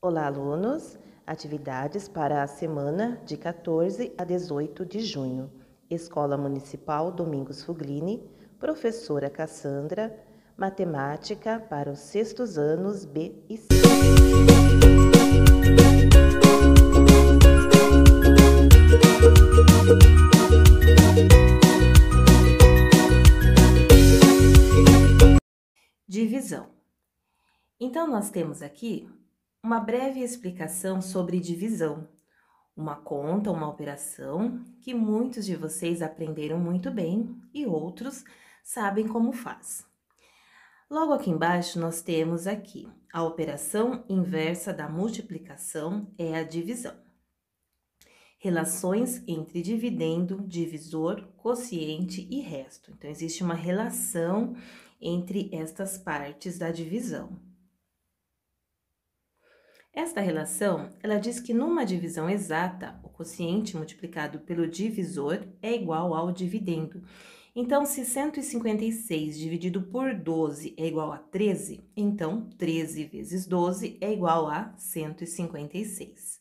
Olá, alunos! Atividades para a semana de 14 a 18 de junho. Escola Municipal Domingos Fuglini, professora Cassandra, matemática para os sextos anos B e C. Divisão. Então, nós temos aqui uma breve explicação sobre divisão, uma conta, uma operação que muitos de vocês aprenderam muito bem e outros sabem como faz. Logo aqui embaixo nós temos aqui a operação inversa da multiplicação é a divisão. Relações entre dividendo, divisor, quociente e resto. Então existe uma relação entre estas partes da divisão. Esta relação, ela diz que numa divisão exata, o quociente multiplicado pelo divisor é igual ao dividendo. Então, se 156 dividido por 12 é igual a 13, então 13 vezes 12 é igual a 156.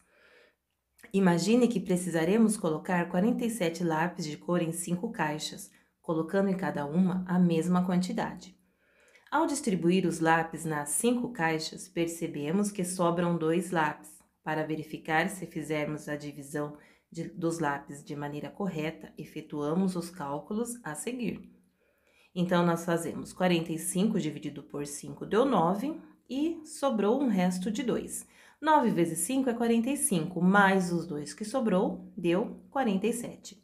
Imagine que precisaremos colocar 47 lápis de cor em 5 caixas, colocando em cada uma a mesma quantidade. Ao distribuir os lápis nas cinco caixas, percebemos que sobram dois lápis. Para verificar se fizermos a divisão de, dos lápis de maneira correta, efetuamos os cálculos a seguir. Então, nós fazemos 45 dividido por 5 deu 9 e sobrou um resto de 2. 9 vezes 5 é 45, mais os dois que sobrou deu 47.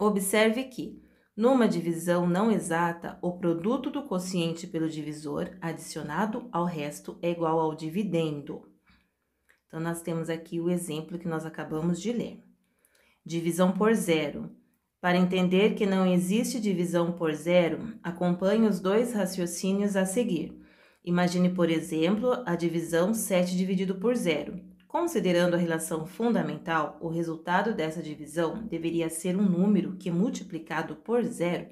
Observe que numa divisão não exata, o produto do quociente pelo divisor adicionado ao resto é igual ao dividendo. Então, nós temos aqui o exemplo que nós acabamos de ler. Divisão por zero. Para entender que não existe divisão por zero, acompanhe os dois raciocínios a seguir. Imagine, por exemplo, a divisão 7 dividido por zero. Considerando a relação fundamental, o resultado dessa divisão deveria ser um número que, multiplicado por zero,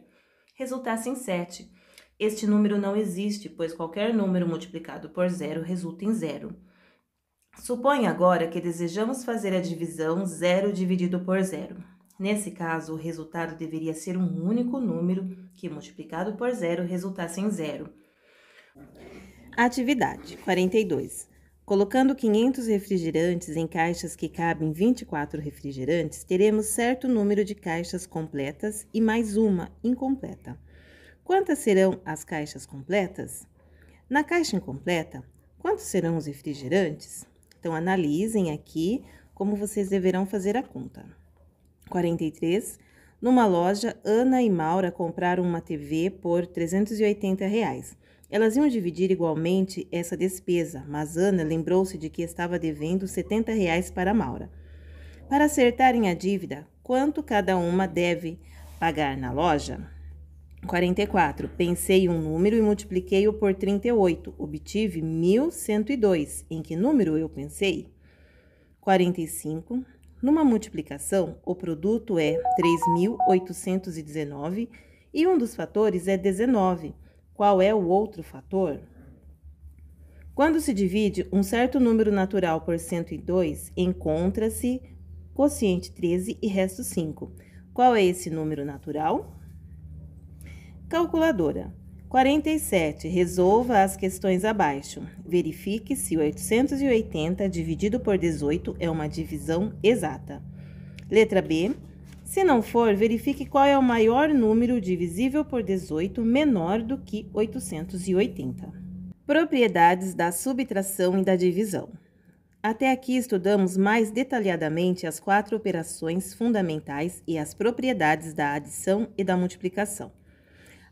resultasse em 7. Este número não existe, pois qualquer número multiplicado por zero resulta em zero. Suponha agora que desejamos fazer a divisão zero dividido por zero. Nesse caso, o resultado deveria ser um único número que, multiplicado por zero, resultasse em zero. Atividade 42. Colocando 500 refrigerantes em caixas que cabem 24 refrigerantes, teremos certo número de caixas completas e mais uma incompleta. Quantas serão as caixas completas? Na caixa incompleta, quantos serão os refrigerantes? Então, analisem aqui como vocês deverão fazer a conta. 43 numa loja, Ana e Maura compraram uma TV por 380 reais. Elas iam dividir igualmente essa despesa, mas Ana lembrou-se de que estava devendo 70 reais para Maura. Para acertarem a dívida, quanto cada uma deve pagar na loja? 44. Pensei um número e multipliquei-o por 38. Obtive 1102. Em que número eu pensei? 45. Numa multiplicação, o produto é 3.819 e um dos fatores é 19. Qual é o outro fator? Quando se divide um certo número natural por 102, encontra-se quociente 13 e resto 5. Qual é esse número natural? Calculadora. 47. Resolva as questões abaixo. Verifique se 880 dividido por 18 é uma divisão exata. Letra B. Se não for, verifique qual é o maior número divisível por 18 menor do que 880. Propriedades da subtração e da divisão. Até aqui estudamos mais detalhadamente as quatro operações fundamentais e as propriedades da adição e da multiplicação.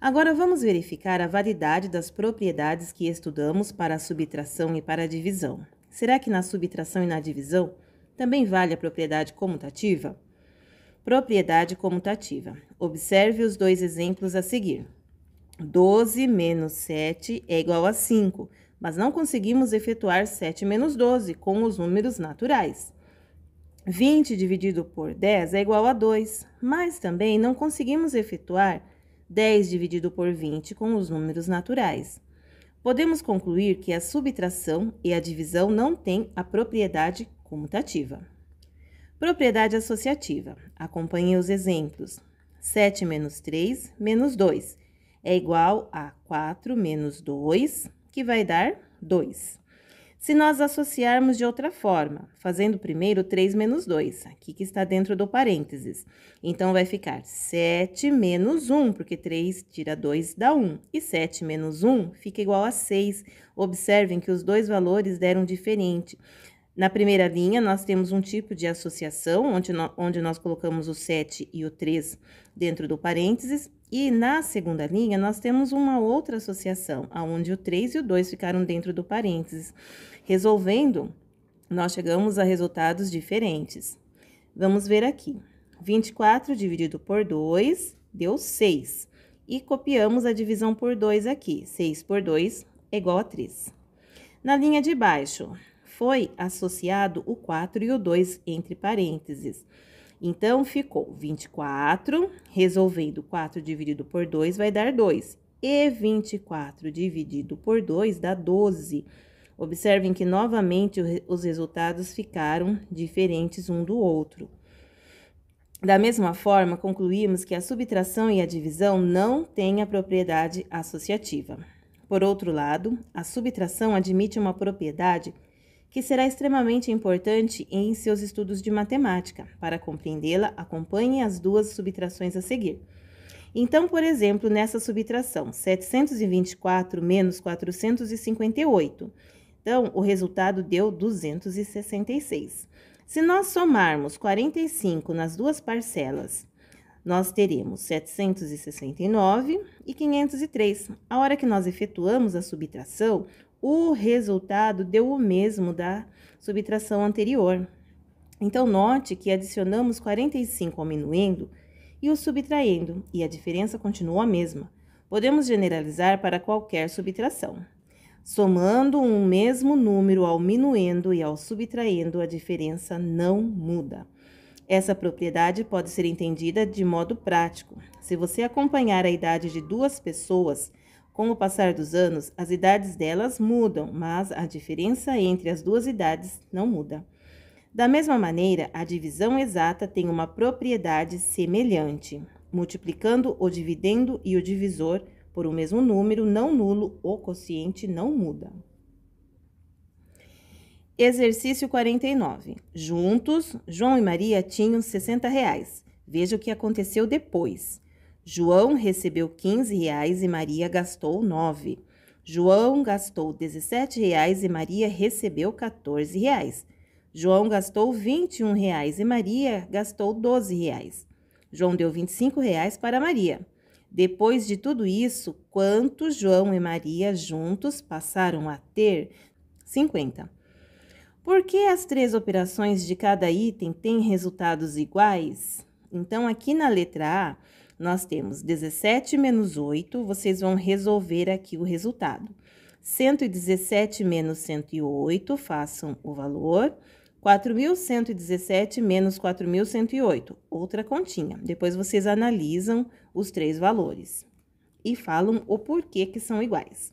Agora vamos verificar a validade das propriedades que estudamos para a subtração e para a divisão. Será que na subtração e na divisão também vale a propriedade comutativa? Propriedade comutativa. Observe os dois exemplos a seguir. 12 menos 7 é igual a 5, mas não conseguimos efetuar 7 menos 12 com os números naturais. 20 dividido por 10 é igual a 2, mas também não conseguimos efetuar 10 dividido por 20 com os números naturais. Podemos concluir que a subtração e a divisão não têm a propriedade comutativa. Propriedade associativa. Acompanhe os exemplos. 7 menos 3 menos 2 é igual a 4 menos 2, que vai dar 2 se nós associarmos de outra forma, fazendo primeiro 3 menos 2, aqui que está dentro do parênteses. Então, vai ficar 7 menos 1, porque 3 tira 2 dá 1, e 7 menos 1 fica igual a 6. Observem que os dois valores deram diferente. Na primeira linha, nós temos um tipo de associação, onde, no, onde nós colocamos o 7 e o 3 dentro do parênteses, e na segunda linha, nós temos uma outra associação, onde o 3 e o 2 ficaram dentro do parênteses. Resolvendo, nós chegamos a resultados diferentes. Vamos ver aqui. 24 dividido por 2 deu 6. E copiamos a divisão por 2 aqui. 6 por 2 é igual a 3. Na linha de baixo, foi associado o 4 e o 2 entre parênteses. Então, ficou 24, resolvendo 4 dividido por 2 vai dar 2. E 24 dividido por 2 dá 12. 12 Observem que novamente os resultados ficaram diferentes um do outro. Da mesma forma, concluímos que a subtração e a divisão não têm a propriedade associativa. Por outro lado, a subtração admite uma propriedade que será extremamente importante em seus estudos de matemática. Para compreendê-la, acompanhe as duas subtrações a seguir. Então, por exemplo, nessa subtração, 724 menos 458 então, o resultado deu 266. Se nós somarmos 45 nas duas parcelas, nós teremos 769 e 503. A hora que nós efetuamos a subtração, o resultado deu o mesmo da subtração anterior. Então, note que adicionamos 45 ao minuendo e o subtraindo, e a diferença continua a mesma. Podemos generalizar para qualquer subtração. Somando um mesmo número ao minuendo e ao subtraindo, a diferença não muda. Essa propriedade pode ser entendida de modo prático. Se você acompanhar a idade de duas pessoas, com o passar dos anos, as idades delas mudam, mas a diferença entre as duas idades não muda. Da mesma maneira, a divisão exata tem uma propriedade semelhante. Multiplicando o dividendo e o divisor, por um mesmo número não nulo, o quociente não muda. Exercício 49. Juntos, João e Maria tinham 60 reais. Veja o que aconteceu depois. João recebeu 15 reais e Maria gastou 9. João gastou 17 reais e Maria recebeu 14 reais. João gastou 21 reais e Maria gastou 12 reais. João deu 25 reais para Maria. Depois de tudo isso, quanto João e Maria juntos passaram a ter? 50. Por que as três operações de cada item têm resultados iguais? Então, aqui na letra A, nós temos 17 menos 8, vocês vão resolver aqui o resultado. 117 menos 108, façam o valor. 4.117 menos 4.108, outra continha. Depois vocês analisam os três valores e falam o porquê que são iguais.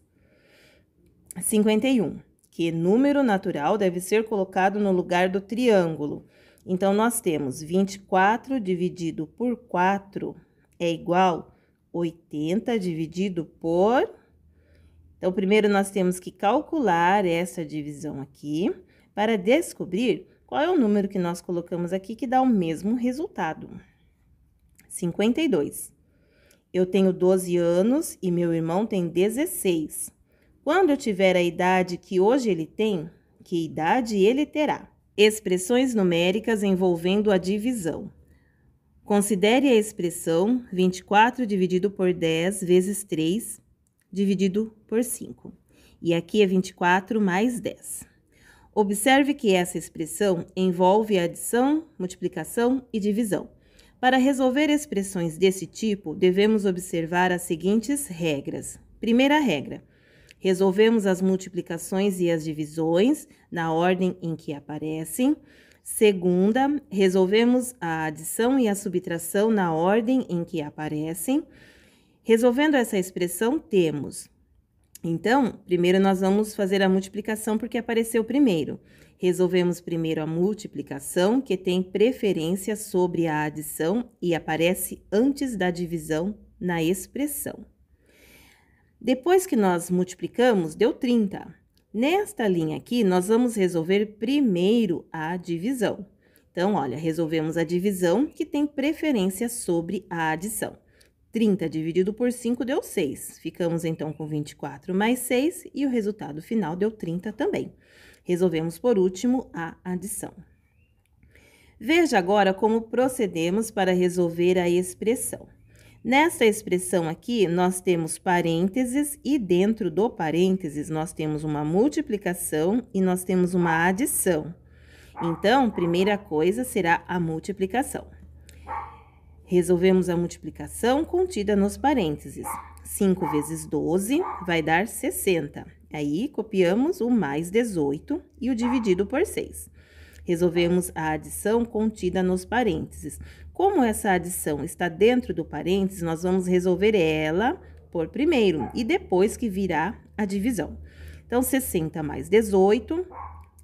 51. Que número natural deve ser colocado no lugar do triângulo. Então, nós temos 24 dividido por 4 é igual 80 dividido por. Então, primeiro nós temos que calcular essa divisão aqui para descobrir qual é o número que nós colocamos aqui que dá o mesmo resultado. 52. Eu tenho 12 anos e meu irmão tem 16. Quando eu tiver a idade que hoje ele tem, que idade ele terá? Expressões numéricas envolvendo a divisão. Considere a expressão 24 dividido por 10 vezes 3 dividido por 5. E aqui é 24 mais 10. Observe que essa expressão envolve adição, multiplicação e divisão. Para resolver expressões desse tipo, devemos observar as seguintes regras. Primeira regra: resolvemos as multiplicações e as divisões na ordem em que aparecem. Segunda, resolvemos a adição e a subtração na ordem em que aparecem. Resolvendo essa expressão, temos então, primeiro nós vamos fazer a multiplicação porque apareceu primeiro. Resolvemos primeiro a multiplicação, que tem preferência sobre a adição e aparece antes da divisão na expressão. Depois que nós multiplicamos, deu 30. Nesta linha aqui, nós vamos resolver primeiro a divisão. Então, olha, resolvemos a divisão, que tem preferência sobre a adição. 30 dividido por 5 deu 6. Ficamos então com 24 mais 6 e o resultado final deu 30 também. Resolvemos por último a adição. Veja agora como procedemos para resolver a expressão. Nesta expressão aqui, nós temos parênteses e dentro do parênteses nós temos uma multiplicação e nós temos uma adição. Então, primeira coisa será a multiplicação. Resolvemos a multiplicação contida nos parênteses. 5 vezes 12 vai dar 60. Aí, copiamos o mais 18 e o dividido por 6. Resolvemos a adição contida nos parênteses. Como essa adição está dentro do parênteses, nós vamos resolver ela por primeiro e depois que virá a divisão. Então, 60 mais 18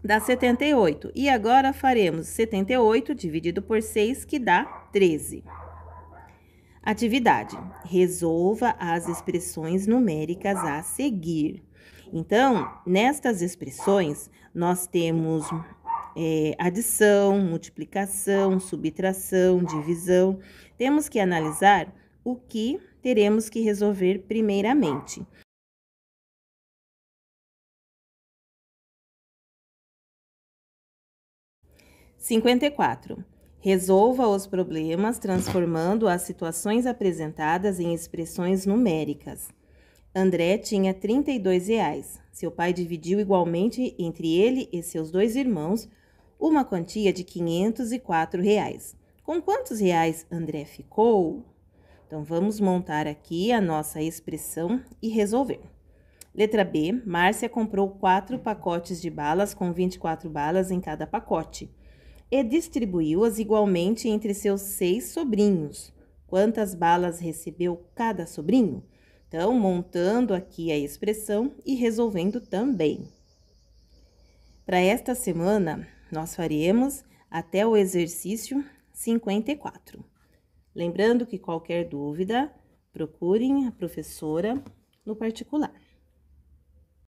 dá 78. E agora faremos 78 dividido por 6, que dá 13. 13. Atividade: resolva as expressões numéricas a seguir. Então, nestas expressões, nós temos é, adição, multiplicação, subtração, divisão. Temos que analisar o que teremos que resolver primeiramente. Cinquenta e quatro. Resolva os problemas transformando as situações apresentadas em expressões numéricas. André tinha 32 reais. Seu pai dividiu igualmente entre ele e seus dois irmãos uma quantia de 504 reais. Com quantos reais André ficou? Então vamos montar aqui a nossa expressão e resolver. Letra B, Márcia comprou quatro pacotes de balas com 24 balas em cada pacote e distribuiu-as igualmente entre seus seis sobrinhos. Quantas balas recebeu cada sobrinho? Então, montando aqui a expressão e resolvendo também. Para esta semana, nós faremos até o exercício 54. Lembrando que qualquer dúvida, procurem a professora no particular.